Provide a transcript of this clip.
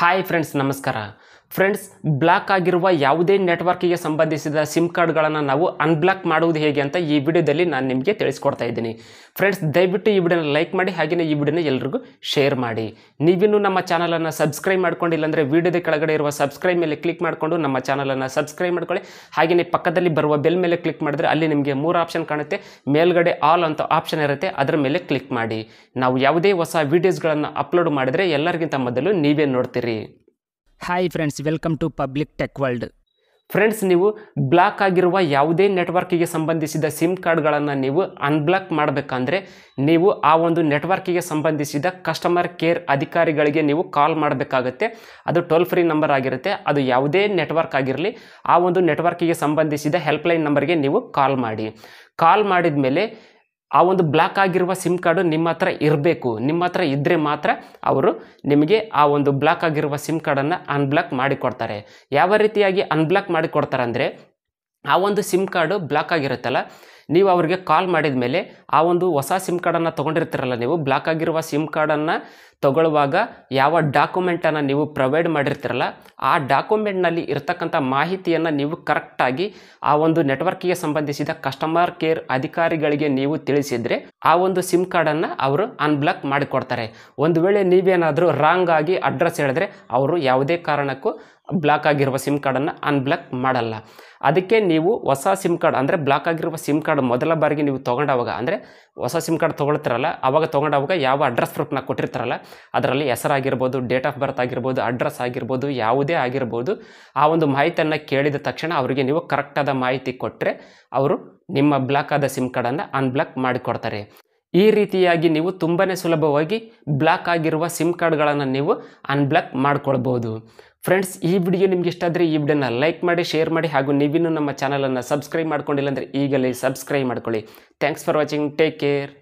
hi friends ನಮಸ್ಕಾರ friends block ಆಗಿರುವ ಯಾವುದೇ ನೆಟ್ವರ್ಕಿಗೆ ಸಂಬಂಧಿಸಿದ ಸಿಮ್ ಕಾರ್ಡ್ಗಳನ್ನು ನಾವು ಅನ್ಬ್ಲಾಕ್ ಮಾಡುವುದು ಹೇಗೆ ಅಂತ ಈ ವಿಡಿಯೋದಲ್ಲಿ ನಾನು ನಿಮಗೆ ತಿಳಿಸ್ಕೊಡ್ತಾ ಇದ್ದೀನಿ ಫ್ರೆಂಡ್ಸ್ ದಯವಿಟ್ಟು ಈ ವಿಡಿಯೋನ ಲೈಕ್ ಮಾಡಿ ಹಾಗೆಯೇ ಈ ವಿಡಿಯೋನ ಎಲ್ಲರಿಗೂ ಶೇರ್ ಮಾಡಿ ನೀವಿನ್ನೂ ನಮ್ಮ ಚಾನಲನ್ನು ಸಬ್ಸ್ಕ್ರೈಬ್ ಮಾಡ್ಕೊಂಡಿಲ್ಲ ಅಂದರೆ ವಿಡಿಯೋದ ಕೆಳಗಡೆ ಇರುವ ಸಬ್ಸ್ಕ್ರೈಬ್ ಮೇಲೆ ಕ್ಲಿಕ್ ಮಾಡಿಕೊಂಡು ನಮ್ಮ ಚಾನಲನ್ನು ಸಬ್ಸ್ಕ್ರೈಬ್ ಮಾಡ್ಕೊಳ್ಳಿ ಹಾಗೆಯೇ ಪಕ್ಕದಲ್ಲಿ ಬರುವ ಬೆಲ್ ಮೇಲೆ ಕ್ಲಿಕ್ ಮಾಡಿದ್ರೆ ಅಲ್ಲಿ ನಿಮಗೆ ಮೂರು ಆಪ್ಷನ್ ಕಾಣುತ್ತೆ ಮೇಲ್ಗಡೆ ಆಲ್ ಅಂತ ಆಪ್ಷನ್ ಇರುತ್ತೆ ಅದರ ಮೇಲೆ ಕ್ಲಿಕ್ ಮಾಡಿ ನಾವು ಯಾವುದೇ ಹೊಸ ವಿಡಿಯೋಸ್ಗಳನ್ನು ಅಪ್ಲೋಡ್ ಮಾಡಿದರೆ ಎಲ್ಲರಿಗಿಂತ ಮೊದಲು ನೀವೇ ನೋಡ್ತೀರಿ hi friends welcome to public tech world friends ನೀವು ಬ್ಲಾಕ್ ಆಗಿರುವ ಯಾವುದೇ ನೆಟ್ವರ್ಕಿಗೆ ಸಂಬಂಧಿಸಿದ ಸಿಮ್ ಕಾರ್ಡ್ಗಳನ್ನು ನೀವು ಅನ್ಬ್ಲಾಕ್ ಮಾಡಬೇಕಂದ್ರೆ ನೀವು ಆ ಒಂದು ನೆಟ್ವರ್ಕಿಗೆ ಸಂಬಂಧಿಸಿದ ಕಸ್ಟಮರ್ ಕೇರ್ ಅಧಿಕಾರಿಗಳಿಗೆ ನೀವು ಕಾಲ್ ಮಾಡಬೇಕಾಗತ್ತೆ ಅದು ಟೋಲ್ ಫ್ರೀ ನಂಬರ್ ಆಗಿರುತ್ತೆ ಅದು ಯಾವುದೇ ನೆಟ್ವರ್ಕ್ ಆಗಿರಲಿ ಆ ಒಂದು ನೆಟ್ವರ್ಕಿಗೆ ಸಂಬಂಧಿಸಿದ ಹೆಲ್ಪ್ಲೈನ್ ನಂಬರ್ಗೆ ನೀವು ಕಾಲ್ ಮಾಡಿ ಕಾಲ್ ಮಾಡಿದ ಮೇಲೆ ಆ ಒಂದು ಬ್ಲಾಕ್ ಆಗಿರುವ ಸಿಮ್ ಕಾರ್ಡು ನಿಮ್ಮ ಹತ್ರ ಇರಬೇಕು ನಿಮ್ಮ ಹತ್ರ ಇದ್ದರೆ ಮಾತ್ರ ಅವರು ನಿಮಗೆ ಆ ಒಂದು ಬ್ಲಾಕ್ ಆಗಿರುವ ಸಿಮ್ ಕಾರ್ಡನ್ನು ಅನ್ಬ್ಲಾಕ್ ಮಾಡಿಕೊಡ್ತಾರೆ ಯಾವ ರೀತಿಯಾಗಿ ಅನ್ಬ್ಲಾಕ್ ಮಾಡಿಕೊಡ್ತಾರೆ ಅಂದರೆ ಆ ಒಂದು ಸಿಮ್ ಕಾರ್ಡು ಬ್ಲಾಕ್ ಆಗಿರುತ್ತಲ್ಲ ನೀವು ಅವರಿಗೆ ಕಾಲ್ ಮಾಡಿದ ಮೇಲೆ ಆ ಒಂದು ಹೊಸ ಸಿಮ್ ಕಾರ್ಡನ್ನು ತೊಗೊಂಡಿರ್ತೀರಲ್ಲ ನೀವು ಬ್ಲಾಕ್ ಆಗಿರುವ ಸಿಮ್ ಕಾರ್ಡನ್ನು ತಗೊಳ್ಳುವಾಗ ಯಾವ ಡಾಕ್ಯುಮೆಂಟನ್ನು ನೀವು ಪ್ರೊವೈಡ್ ಮಾಡಿರ್ತೀರಲ್ಲ ಆ ಡಾಕ್ಯುಮೆಂಟ್ನಲ್ಲಿ ಇರತಕ್ಕಂಥ ಮಾಹಿತಿಯನ್ನು ನೀವು ಕರೆಕ್ಟಾಗಿ ಆ ಒಂದು ನೆಟ್ವರ್ಕಿಗೆ ಸಂಬಂಧಿಸಿದ ಕಸ್ಟಮರ್ ಕೇರ್ ಅಧಿಕಾರಿಗಳಿಗೆ ನೀವು ತಿಳಿಸಿದರೆ ಆ ಒಂದು ಸಿಮ್ ಕಾರ್ಡನ್ನು ಅವರು ಅನ್ಬ್ಲಾಕ್ ಮಾಡಿಕೊಡ್ತಾರೆ ಒಂದು ವೇಳೆ ನೀವೇನಾದರೂ ರಾಂಗ್ ಆಗಿ ಅಡ್ರೆಸ್ ಹೇಳಿದ್ರೆ ಅವರು ಯಾವುದೇ ಕಾರಣಕ್ಕೂ ಬ್ಲಾಕ್ ಆಗಿರುವ ಸಿಮ್ ಕಾರ್ಡನ್ನು ಅನ್ಬ್ಲಾಕ್ ಮಾಡಲ್ಲ ಅದಕ್ಕೆ ನೀವು ಹೊಸ ಸಿಮ್ ಕಾರ್ಡ್ ಅಂದರೆ ಬ್ಲಾಕ್ ಆಗಿರುವ ಸಿಮ್ ಕಾರ್ಡ್ ಕಾರ್ಡ್ ಮೊದಲ ಬಾರಿಗೆ ನೀವು ತೊಗೊಂಡಾವಾಗ ಅಂದರೆ ಹೊಸ ಸಿಮ್ ಕಾರ್ಡ್ ತೊಗೊಳ್ತಿರಲ್ಲ ಆವಾಗ ತೊಗೊಂಡಾವಾಗ ಯಾವ ಅಡ್ರೆಸ್ ಪ್ರೂಫ್ನ ಕೊಟ್ಟಿರ್ತಾರಲ್ಲ ಅದರಲ್ಲಿ ಹೆಸರಾಗಿರ್ಬೋದು ಡೇಟ್ ಆಫ್ ಬರ್ತ್ ಆಗಿರ್ಬೋದು ಅಡ್ರೆಸ್ ಆಗಿರ್ಬೋದು ಯಾವುದೇ ಆಗಿರ್ಬೋದು ಆ ಒಂದು ಮಾಹಿತಿಯನ್ನು ಕೇಳಿದ ತಕ್ಷಣ ಅವರಿಗೆ ನೀವು ಕರೆಕ್ಟಾದ ಮಾಹಿತಿ ಕೊಟ್ಟರೆ ಅವರು ನಿಮ್ಮ ಬ್ಲಾಕ್ ಆದ ಸಿಮ್ ಕಾರ್ಡನ್ನು ಅನ್ಬ್ಲಾಕ್ ಮಾಡಿಕೊಡ್ತಾರೆ ಈ ರೀತಿಯಾಗಿ ನೀವು ತುಂಬಾ ಸುಲಭವಾಗಿ ಬ್ಲಾಕ್ ಆಗಿರುವ ಸಿಮ್ ಕಾರ್ಡ್ಗಳನ್ನು ನೀವು ಅನ್ಬ್ಲಾಕ್ ಮಾಡಿಕೊಳ್ಬೋದು ಫ್ರೆಂಡ್ಸ್ ಈ ವಿಡಿಯೋ ನಿಮ್ಗೆ ಇಷ್ಟ ಆದರೆ ಈ ವಿಡಿಯೋನ ಲೈಕ್ ಮಾಡಿ ಶೇರ್ ಮಾಡಿ ಹಾಗೂ ನೀವಿನ್ನೂ ನಮ್ಮ ಚಾನಲನ್ನು ಸಬ್ಸ್ಕ್ರೈಬ್ ಮಾಡ್ಕೊಂಡಿಲ್ಲ ಅಂದರೆ ಈಗಲೇ ಸಬ್ಸ್ಕ್ರೈಬ್ ಮಾಡ್ಕೊಳ್ಳಿ thanks for watching take care